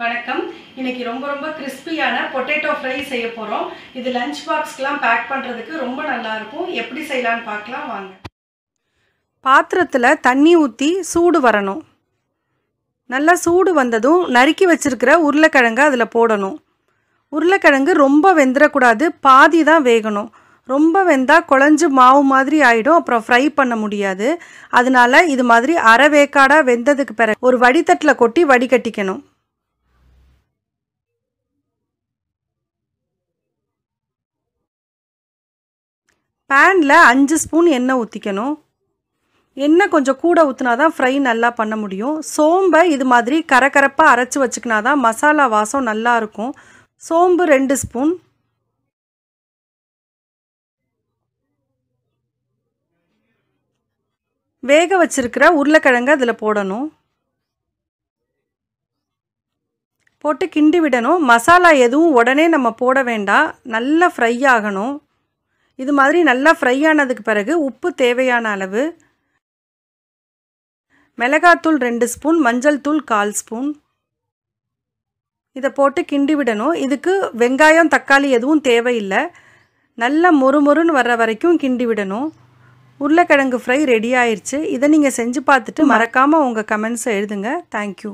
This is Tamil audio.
வணக்கம் இன்னைக்கு ரொம்ப ரொம்ப கிறிஸ்பியான பொட்டேட்டோ ஃப்ரை செய்ய போகிறோம் இது லஞ்ச் பாக்ஸ்க்கெலாம் பேக் பண்ணுறதுக்கு ரொம்ப நல்லாயிருக்கும் எப்படி செய்யலான்னு பார்க்கலாம் வாங்க பாத்திரத்தில் தண்ணி ஊற்றி சூடு வரணும் நல்லா சூடு வந்ததும் நறுக்கி வச்சிருக்கிற உருளைக்கிழங்கு அதில் போடணும் உருளைக்கிழங்கு ரொம்ப வெந்துடக்கூடாது பாதி தான் வேகணும் ரொம்ப வெந்தால் குழஞ்சி மாவு மாதிரி ஆகிடும் அப்புறம் ஃப்ரை பண்ண முடியாது அதனால இது மாதிரி அரை வேக்காடாக வெந்ததுக்கு பிறகு ஒரு வடித்தட்டில் கொட்டி வடிகட்டிக்கணும் பேனில் அஞ்சு ஸ்பூன் எண்ணெய் ஊற்றிக்கணும் எண்ணெய் கொஞ்சம் கூட ஊற்றினா தான் ஃப்ரை நல்லா பண்ண முடியும் சோம்பை இது மாதிரி கரகரப்பாக அரைச்சி வச்சுக்கினா தான் மசாலா வாசம் நல்லாயிருக்கும் சோம்பு ரெண்டு ஸ்பூன் வேக வச்சிருக்கிற உருளைக்கிழங்கு அதில் போடணும் போட்டு கிண்டி விடணும் மசாலா எதுவும் உடனே நம்ம போட வேண்டாம் நல்லா ஃப்ரை ஆகணும் இது மாதிரி நல்லா ஃப்ரை ஆனதுக்கு பிறகு உப்பு தேவையான அளவு மிளகாத்தூள் ரெண்டு ஸ்பூன் மஞ்சள் தூள் கால் ஸ்பூன் இதை போட்டு கிண்டி விடணும் இதுக்கு வெங்காயம் தக்காளி எதுவும் தேவையில்லை நல்லா மொறுமொறுன்னு வர்ற வரைக்கும் கிண்டி விடணும் உருளைக்கிழங்கு ஃப்ரை ரெடி ஆயிடுச்சு இதை நீங்கள் செஞ்சு பார்த்துட்டு மறக்காமல் உங்கள் கமெண்ட்ஸை எழுதுங்க தேங்க்யூ